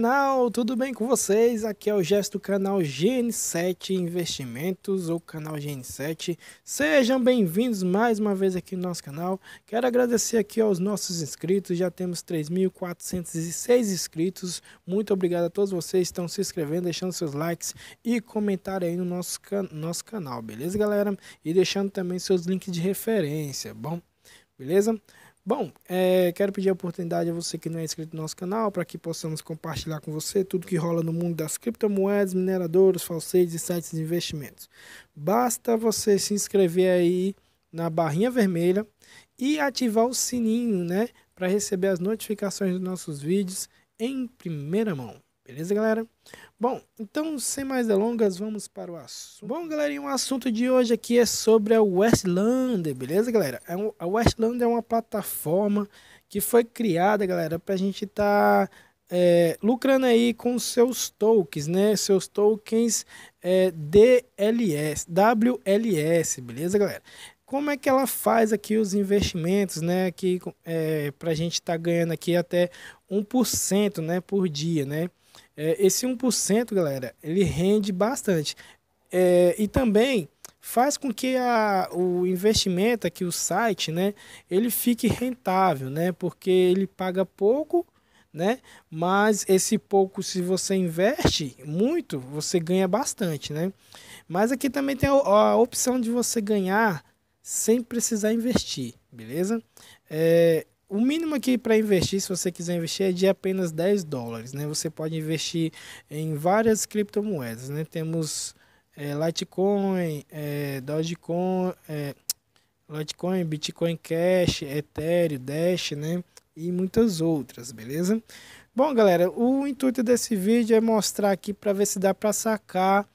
canal, tudo bem com vocês? Aqui é o gesto do canal GN7 Investimentos ou canal GN7. Sejam bem-vindos mais uma vez aqui no nosso canal. Quero agradecer aqui aos nossos inscritos, já temos 3.406 inscritos. Muito obrigado a todos vocês que estão se inscrevendo, deixando seus likes e comentário aí no nosso, can nosso canal, beleza, galera? E deixando também seus links de referência, bom? Beleza? Bom, é, quero pedir a oportunidade a você que não é inscrito no nosso canal para que possamos compartilhar com você tudo que rola no mundo das criptomoedas, mineradores, falsetes e sites de investimentos. Basta você se inscrever aí na barrinha vermelha e ativar o sininho, né, para receber as notificações dos nossos vídeos em primeira mão. Beleza, galera? Bom, então, sem mais delongas, vamos para o assunto. Bom, galerinha, o assunto de hoje aqui é sobre a Westlander, beleza, galera? É a Westlander é uma plataforma que foi criada, galera, para a gente estar tá, é, lucrando aí com seus tokens, né? Seus tokens é, DLS, WLS, beleza, galera? como é que ela faz aqui os investimentos, né? Que é, para a gente estar tá ganhando aqui até 1%, né? Por dia, né? É, esse 1%, galera, ele rende bastante. É, e também faz com que a, o investimento aqui, o site, né, ele fique rentável, né, porque ele paga pouco, né, mas esse pouco, se você investe muito, você ganha bastante, né. Mas aqui também tem a, a opção de você ganhar sem precisar investir, beleza? É, o mínimo aqui para investir, se você quiser investir, é de apenas 10 dólares. Né? Você pode investir em várias criptomoedas. Né? Temos é, Litecoin, é, Dogecoin, é, Litecoin, Bitcoin Cash, Ethereum, Dash né? e muitas outras, beleza? Bom, galera, o intuito desse vídeo é mostrar aqui para ver se dá para sacar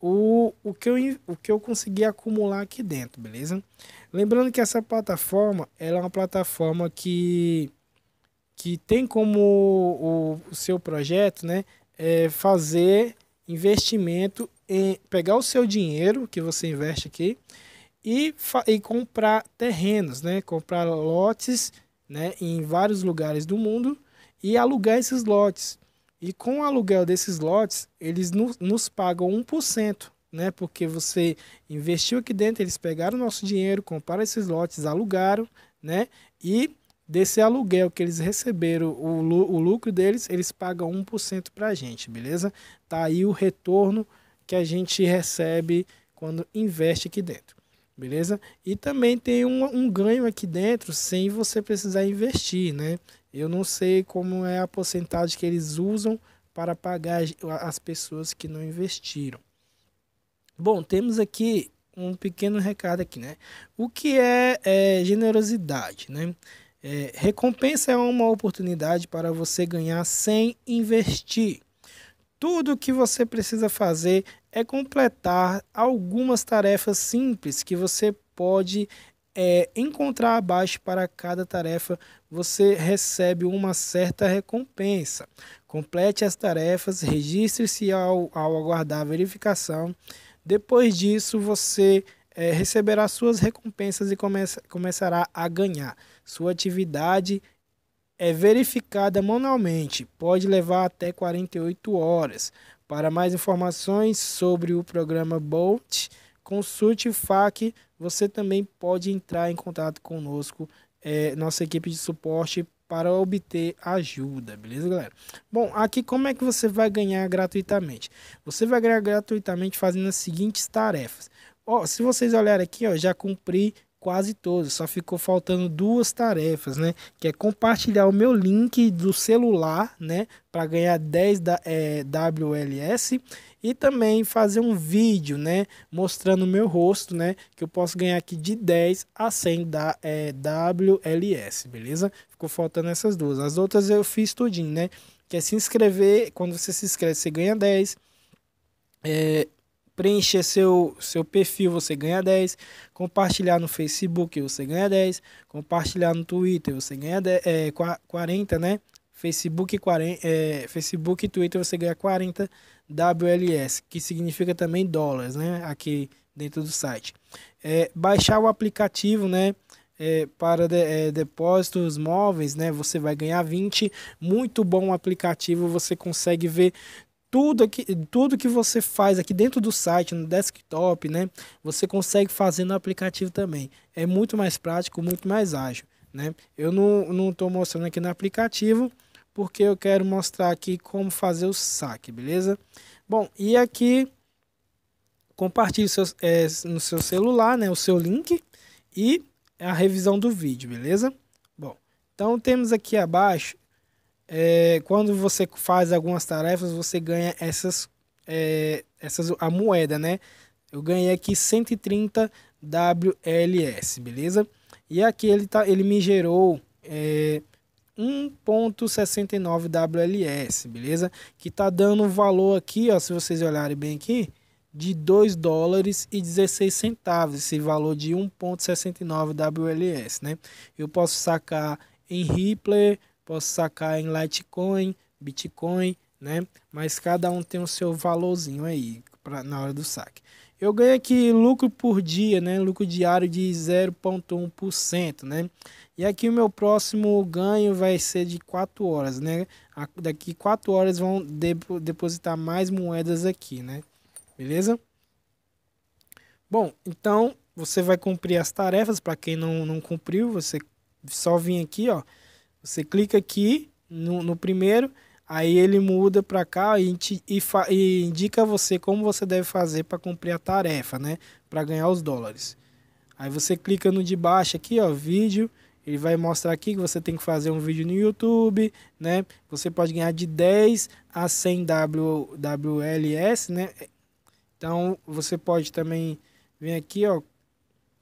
o, o, que eu, o que eu consegui acumular aqui dentro, beleza? Lembrando que essa plataforma ela é uma plataforma que, que tem como o, o seu projeto né, é fazer investimento em pegar o seu dinheiro que você investe aqui e, e comprar terrenos, né? comprar lotes né, em vários lugares do mundo e alugar esses lotes. E com o aluguel desses lotes, eles nos, nos pagam 1%, né? Porque você investiu aqui dentro, eles pegaram o nosso dinheiro, compraram esses lotes, alugaram, né? E desse aluguel que eles receberam, o, o lucro deles, eles pagam 1% para a gente, beleza? Tá aí o retorno que a gente recebe quando investe aqui dentro, beleza? E também tem um, um ganho aqui dentro sem você precisar investir, né? Eu não sei como é a porcentagem que eles usam para pagar as pessoas que não investiram. Bom, temos aqui um pequeno recado aqui, né? O que é, é generosidade, né? É, recompensa é uma oportunidade para você ganhar sem investir. Tudo o que você precisa fazer é completar algumas tarefas simples que você pode é, encontrar abaixo para cada tarefa, você recebe uma certa recompensa. Complete as tarefas, registre-se ao, ao aguardar a verificação. Depois disso, você é, receberá suas recompensas e começa começará a ganhar. Sua atividade é verificada manualmente, pode levar até 48 horas. Para mais informações sobre o programa Bolt, com FAC, você também pode entrar em contato conosco, é, nossa equipe de suporte para obter ajuda, beleza, galera? Bom, aqui como é que você vai ganhar gratuitamente? Você vai ganhar gratuitamente fazendo as seguintes tarefas. Ó, se vocês olharem aqui, ó, já cumpri quase todas, só ficou faltando duas tarefas, né? Que é compartilhar o meu link do celular, né? Para ganhar 10 da, é, WLS e também fazer um vídeo, né? Mostrando o meu rosto, né? Que eu posso ganhar aqui de 10 a 100 da é, WLS, beleza? Ficou faltando essas duas. As outras eu fiz tudinho, né? Que é se inscrever, quando você se inscreve, você ganha 10. É, preencher seu, seu perfil, você ganha 10. Compartilhar no Facebook, você ganha 10. Compartilhar no Twitter, você ganha 10, é, 40, né? Facebook, 40, é, Facebook e Twitter você ganha 40 WLS, que significa também dólares, né? Aqui dentro do site. É, baixar o aplicativo, né? É, para de, é, depósitos móveis, né? Você vai ganhar 20. Muito bom aplicativo, você consegue ver tudo aqui, tudo que você faz aqui dentro do site, no desktop, né? Você consegue fazer no aplicativo também. É muito mais prático, muito mais ágil, né? Eu não não estou mostrando aqui no aplicativo porque eu quero mostrar aqui como fazer o saque, beleza? Bom, e aqui compartilhe seu, é, no seu celular, né? O seu link e a revisão do vídeo, beleza? Bom, então temos aqui abaixo é, quando você faz algumas tarefas, você ganha essas, é, essas a moeda, né? Eu ganhei aqui 130 WLS, beleza? E aqui ele, tá, ele me gerou é, 1.69 WLS, beleza? Que tá dando um valor aqui, ó, se vocês olharem bem aqui, de 2 dólares e 16 centavos, esse valor de 1.69 WLS, né? Eu posso sacar em Ripple, posso sacar em Litecoin, Bitcoin, né? Mas cada um tem o seu valorzinho aí pra, na hora do saque. Eu ganho aqui lucro por dia, né? Lucro diário de 0,1%, né? E aqui o meu próximo ganho vai ser de 4 horas, né? Daqui 4 horas vão depositar mais moedas aqui, né? Beleza? Bom, então você vai cumprir as tarefas. Para quem não, não cumpriu, você só vem aqui, ó você clica aqui no, no primeiro, aí ele muda para cá e, e, e indica a você como você deve fazer para cumprir a tarefa, né? Para ganhar os dólares. Aí você clica no de baixo aqui, ó, vídeo. Ele vai mostrar aqui que você tem que fazer um vídeo no YouTube, né? Você pode ganhar de 10 a 100 w, WLS, né? Então, você pode também vir aqui, ó,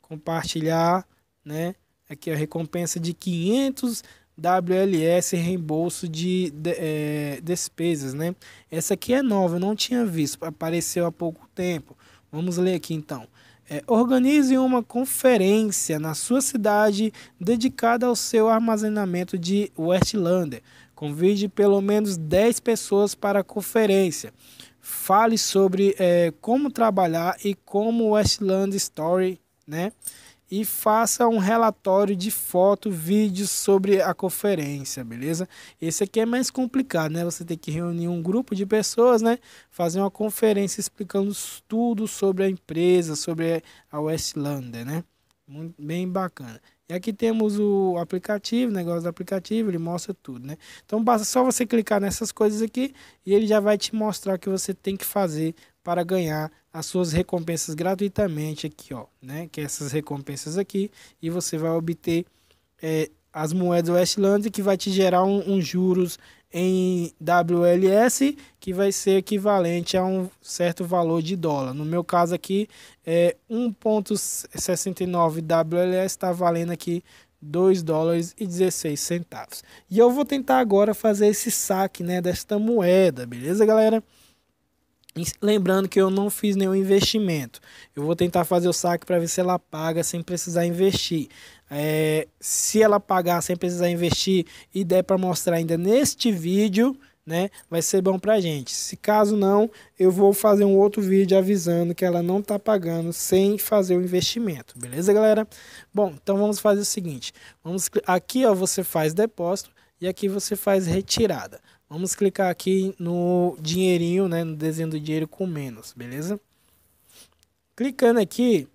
compartilhar, né? Aqui a recompensa de 500 WLS reembolso de, de é, despesas, né? Essa aqui é nova, eu não tinha visto, apareceu há pouco tempo. Vamos ler aqui então. É, organize uma conferência na sua cidade dedicada ao seu armazenamento de Westlander. Convide pelo menos 10 pessoas para a conferência. Fale sobre é, como trabalhar e como o Westland Story, né? e faça um relatório de foto, vídeo sobre a conferência, beleza? Esse aqui é mais complicado, né? Você tem que reunir um grupo de pessoas, né? Fazer uma conferência explicando tudo sobre a empresa, sobre a Westlander, né? Muito, bem bacana. E aqui temos o aplicativo, negócio do aplicativo, ele mostra tudo, né? Então basta só você clicar nessas coisas aqui e ele já vai te mostrar o que você tem que fazer para ganhar as suas recompensas gratuitamente aqui, ó, né? Que é essas recompensas aqui e você vai obter é, as moedas Westland que vai te gerar um, um, juros em WLS que vai ser equivalente a um certo valor de dólar. No meu caso aqui é 1.69 WLS está valendo aqui 2 dólares e 16 centavos. E eu vou tentar agora fazer esse saque, né, desta moeda, beleza, galera? Lembrando que eu não fiz nenhum investimento. Eu vou tentar fazer o saque para ver se ela paga sem precisar investir. É, se ela pagar sem precisar investir e der para mostrar ainda neste vídeo, né, vai ser bom para gente. Se caso não, eu vou fazer um outro vídeo avisando que ela não está pagando sem fazer o investimento. Beleza, galera? Bom, então vamos fazer o seguinte. Vamos aqui, ó, você faz depósito e aqui você faz retirada. Vamos clicar aqui no dinheirinho, né, no desenho do dinheiro com menos, beleza? Clicando aqui,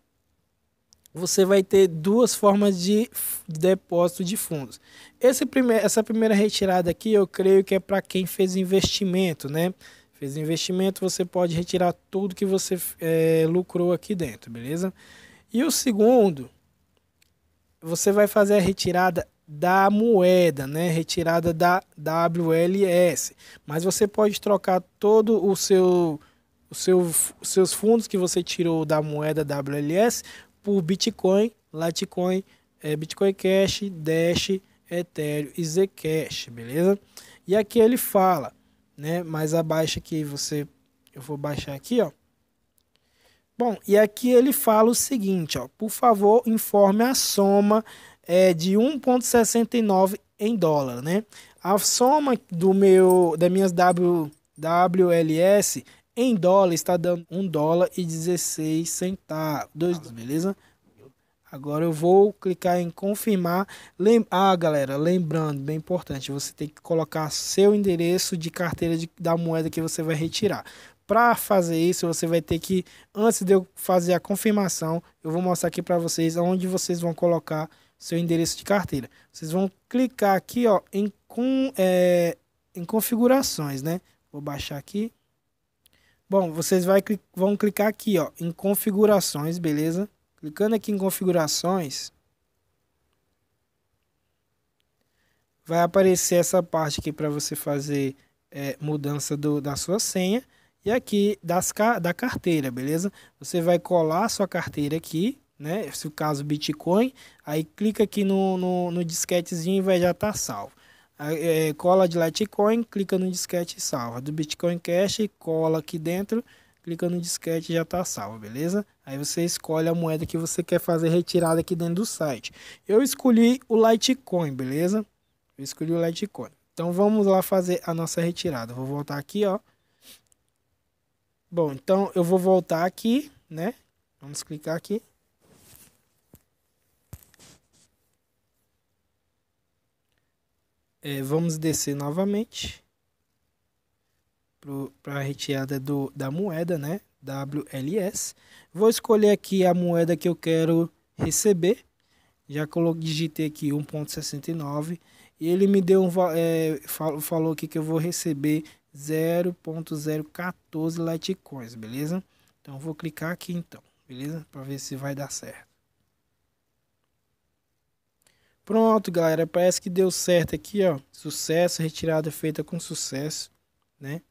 você vai ter duas formas de depósito de fundos. Esse primeir, essa primeira retirada aqui, eu creio que é para quem fez investimento, né? Fez investimento, você pode retirar tudo que você é, lucrou aqui dentro, beleza? E o segundo, você vai fazer a retirada da moeda, né, retirada da WLS. Mas você pode trocar todo o seu os seu, seus fundos que você tirou da moeda WLS por Bitcoin, Litecoin, é, Bitcoin Cash, Dash, Ethereum e Zcash, beleza? E aqui ele fala, né, mais abaixo aqui você eu vou baixar aqui, ó. Bom, e aqui ele fala o seguinte, ó, por favor, informe a soma é de 1,69 em dólar, né? A soma do meu das minhas w, WLS em dólar está dando 1 dólar e 16 centavos, beleza? Agora eu vou clicar em confirmar. Lem ah, galera, lembrando, bem importante, você tem que colocar seu endereço de carteira de, da moeda que você vai retirar. Para fazer isso, você vai ter que, antes de eu fazer a confirmação, eu vou mostrar aqui para vocês onde vocês vão colocar seu endereço de carteira. Vocês vão clicar aqui ó, em, com, é, em configurações, né? Vou baixar aqui. Bom, vocês vai, vão clicar aqui ó, em configurações, beleza? Clicando aqui em configurações, vai aparecer essa parte aqui para você fazer é, mudança do, da sua senha e aqui das, da carteira, beleza? Você vai colar a sua carteira aqui, né? Se o caso Bitcoin, aí clica aqui no, no, no disquetezinho e vai já estar tá salvo. É, cola de Litecoin, clica no disquete e salva. Do Bitcoin Cash, cola aqui dentro, clica no disquete e já está salvo, beleza? Aí você escolhe a moeda que você quer fazer retirada aqui dentro do site. Eu escolhi o Litecoin, beleza? Eu escolhi o Litecoin. Então vamos lá fazer a nossa retirada. Vou voltar aqui, ó. Bom, então eu vou voltar aqui, né? Vamos clicar aqui. É, vamos descer novamente para a retirada do, da moeda, né? WLS. Vou escolher aqui a moeda que eu quero receber. Já coloquei, digitei aqui 1.69 e ele me deu um é, falou, falou aqui que eu vou receber 0.014 Litecoins, beleza? Então vou clicar aqui então, beleza? Para ver se vai dar certo. Pronto, galera, parece que deu certo aqui, ó. Sucesso, retirada feita com sucesso, né?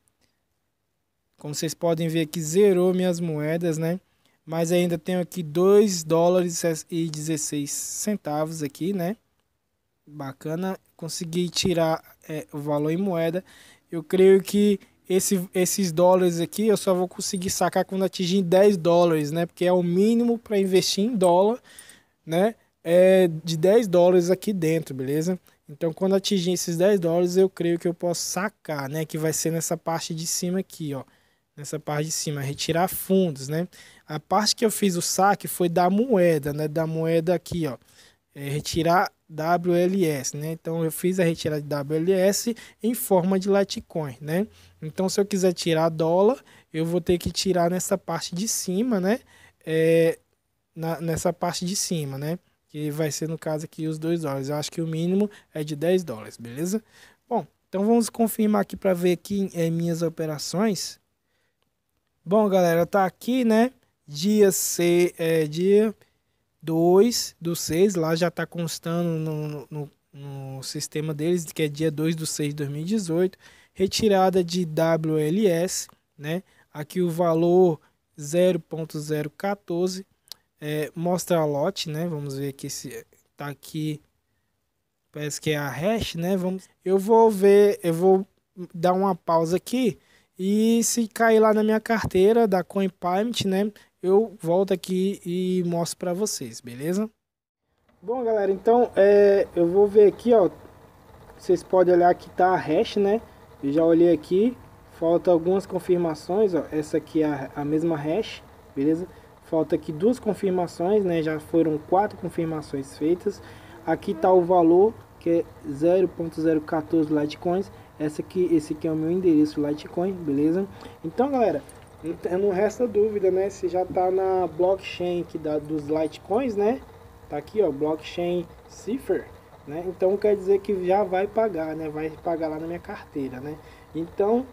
Como vocês podem ver aqui, zerou minhas moedas, né? Mas ainda tenho aqui 2 dólares e 16 centavos aqui, né? Bacana, consegui tirar é, o valor em moeda. Eu creio que esse, esses dólares aqui eu só vou conseguir sacar quando atingir 10 dólares, né? Porque é o mínimo para investir em dólar, né? é de 10 dólares aqui dentro, beleza? Então, quando atingir esses 10 dólares, eu creio que eu posso sacar, né? Que vai ser nessa parte de cima aqui, ó. Nessa parte de cima, retirar fundos, né? A parte que eu fiz o saque foi da moeda, né? Da moeda aqui, ó. É retirar WLS, né? Então, eu fiz a retirada de WLS em forma de Litecoin, né? Então, se eu quiser tirar dólar, eu vou ter que tirar nessa parte de cima, né? É, na, nessa parte de cima, né? que vai ser no caso aqui os 2 dólares. Eu acho que o mínimo é de 10 dólares, beleza? Bom, então vamos confirmar aqui para ver aqui em é, minhas operações. Bom, galera, tá aqui, né? Dia C, é, dia 2 do 6, lá já tá constando no, no, no sistema deles, que é dia 2 do 6 de 2018, retirada de WLS, né? Aqui o valor 0.014 é, mostra a lote, né? Vamos ver aqui se tá aqui. Parece que é a hash, né? Vamos. Eu vou ver, eu vou dar uma pausa aqui e se cair lá na minha carteira da CoinPalmit, né? Eu volto aqui e mostro para vocês, beleza? Bom, galera, então é, eu vou ver aqui, ó. Vocês podem olhar que tá a hash, né? Eu já olhei aqui, falta algumas confirmações, ó. Essa aqui é a, a mesma hash, beleza? Falta aqui duas confirmações, né? Já foram quatro confirmações feitas. Aqui está o valor que é 0.014 Litecoins. Essa aqui, esse aqui é o meu endereço Litecoin, beleza? Então, galera, não resta dúvida, né? Se já tá na blockchain que dá dos Litecoins, né? Tá aqui, ó, blockchain cipher, né? Então quer dizer que já vai pagar, né? Vai pagar lá na minha carteira, né? Então,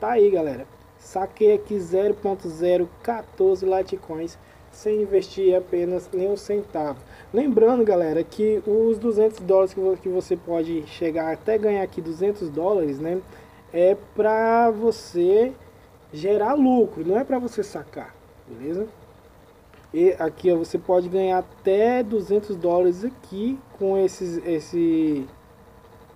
tá aí, galera. Saquei aqui 0.014 Litecoins sem investir apenas nenhum centavo. Lembrando, galera, que os 200 dólares que você pode chegar até ganhar aqui 200 dólares, né? É para você gerar lucro, não é para você sacar, beleza? E aqui ó, você pode ganhar até 200 dólares aqui com esses, esse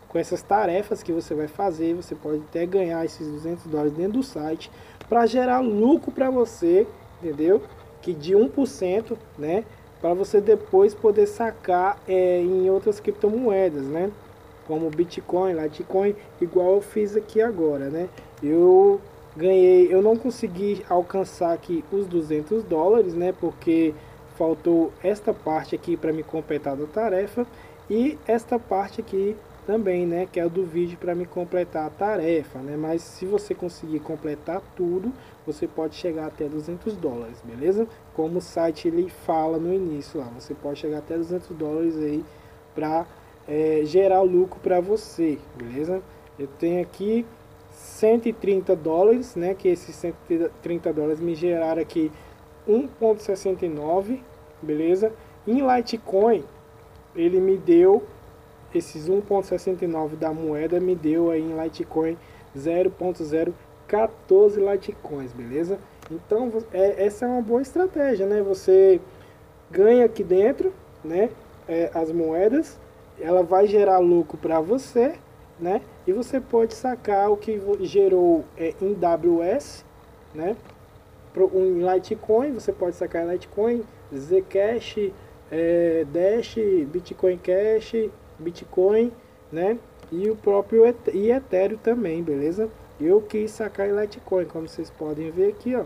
com essas tarefas que você vai fazer, você pode até ganhar esses 200 dólares dentro do site para gerar lucro para você, entendeu? Que de 1%, né? Para você depois poder sacar é, em outras criptomoedas, né? Como Bitcoin, Litecoin, igual eu fiz aqui agora, né? Eu ganhei, eu não consegui alcançar aqui os 200 dólares, né? Porque faltou esta parte aqui para me completar da tarefa e esta parte aqui também, né, que é o do vídeo para me completar a tarefa, né? Mas se você conseguir completar tudo, você pode chegar até 200 dólares, beleza? Como o site ele fala no início lá, você pode chegar até 200 dólares aí para é, gerar lucro para você, beleza? Eu tenho aqui 130 dólares, né, que esses 130 dólares me geraram aqui 1.69, beleza? Em Litecoin ele me deu esses 1.69 da moeda me deu aí em Litecoin 0.014 Litecoins, beleza? Então é, essa é uma boa estratégia, né? Você ganha aqui dentro, né? É, as moedas, ela vai gerar lucro para você, né? E você pode sacar o que gerou é, em WS, né? Pro, um Litecoin, você pode sacar Litecoin, Zcash, é, Dash, Bitcoin Cash, Bitcoin, né? E o próprio e Ethereum também, beleza? Eu quis sacar Litecoin, como vocês podem ver aqui, ó.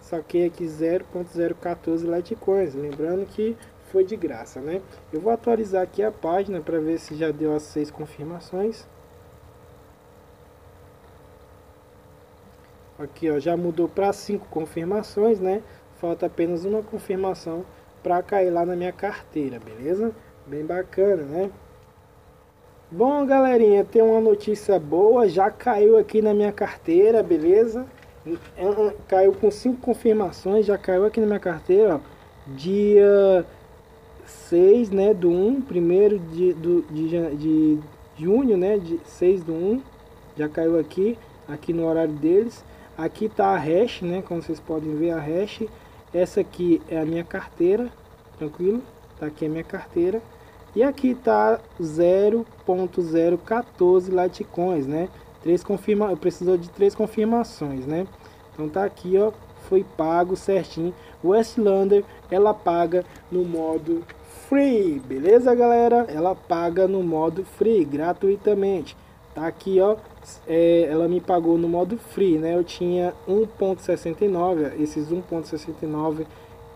Saquei aqui 0.014 Litecoins, lembrando que foi de graça, né? Eu vou atualizar aqui a página para ver se já deu as seis confirmações. Aqui, ó, já mudou para cinco confirmações, né? Falta apenas uma confirmação para cair lá na minha carteira, beleza? Bem bacana, né? Bom, galerinha, tem uma notícia boa, já caiu aqui na minha carteira, beleza? Hum, hum, caiu com cinco confirmações, já caiu aqui na minha carteira, ó. Dia 6, né, do 1, primeiro de, do, de, de junho, né, de 6 do 1, já caiu aqui, aqui no horário deles. Aqui tá a hash, né, como vocês podem ver a hash. Essa aqui é a minha carteira, tranquilo? Tá aqui a minha carteira. E aqui está 0.014 Litecoins, né? Três confirma, precisou de três confirmações, né? Então tá aqui, ó, foi pago certinho. o Westlander, ela paga no modo free, beleza, galera? Ela paga no modo free, gratuitamente. Tá aqui, ó, é, ela me pagou no modo free, né? Eu tinha 1.69, esses 1.69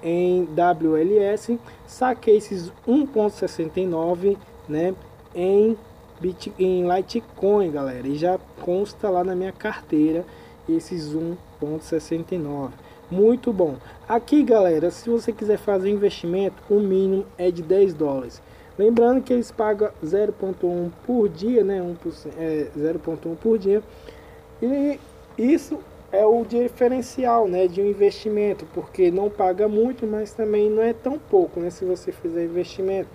em WLS, saquei esses 1.69, né, em Bit, em Litecoin, galera, e já consta lá na minha carteira esses 1.69. Muito bom. Aqui, galera, se você quiser fazer investimento, o mínimo é de 10 dólares. Lembrando que eles pagam 0.1 por dia, né? 1%, é, 0.1 por dia. E isso é o diferencial né, de um investimento, porque não paga muito, mas também não é tão pouco né, se você fizer investimento.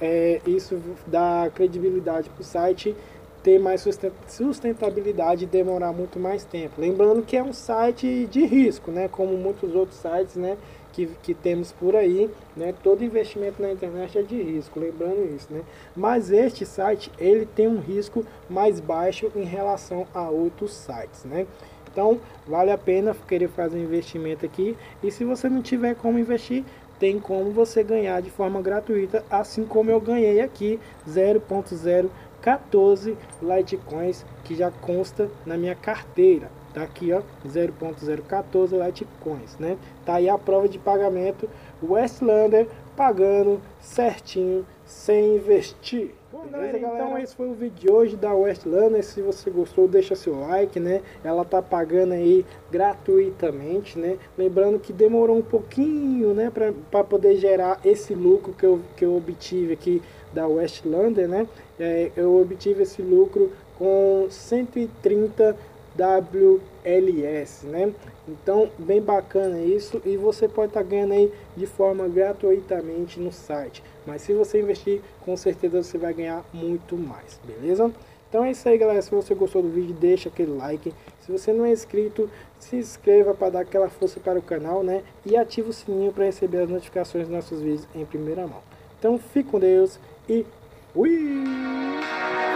É, isso dá credibilidade para o site ter mais sustentabilidade e demorar muito mais tempo. Lembrando que é um site de risco, né, como muitos outros sites né, que, que temos por aí. Né, todo investimento na internet é de risco, lembrando isso. Né? Mas este site ele tem um risco mais baixo em relação a outros sites. Né? Então, vale a pena querer fazer um investimento aqui. E se você não tiver como investir, tem como você ganhar de forma gratuita, assim como eu ganhei aqui 0.014 Litecoins que já consta na minha carteira. Tá aqui, ó, 0.014 Litecoins, né? Tá aí a prova de pagamento Westlander pagando certinho sem investir. Bom, galera, então esse foi o vídeo de hoje da Westlander. Se você gostou, deixa seu like, né? Ela tá pagando aí gratuitamente, né? Lembrando que demorou um pouquinho, né? para poder gerar esse lucro que eu, que eu obtive aqui da Westlander, né? É, eu obtive esse lucro com 130 WLS, né? Então, bem bacana isso e você pode estar tá ganhando aí de forma gratuitamente no site. Mas se você investir, com certeza você vai ganhar muito mais, beleza? Então é isso aí, galera. Se você gostou do vídeo, deixa aquele like. Se você não é inscrito, se inscreva para dar aquela força para o canal, né? E ativa o sininho para receber as notificações dos nossos vídeos em primeira mão. Então, fique com Deus e fui!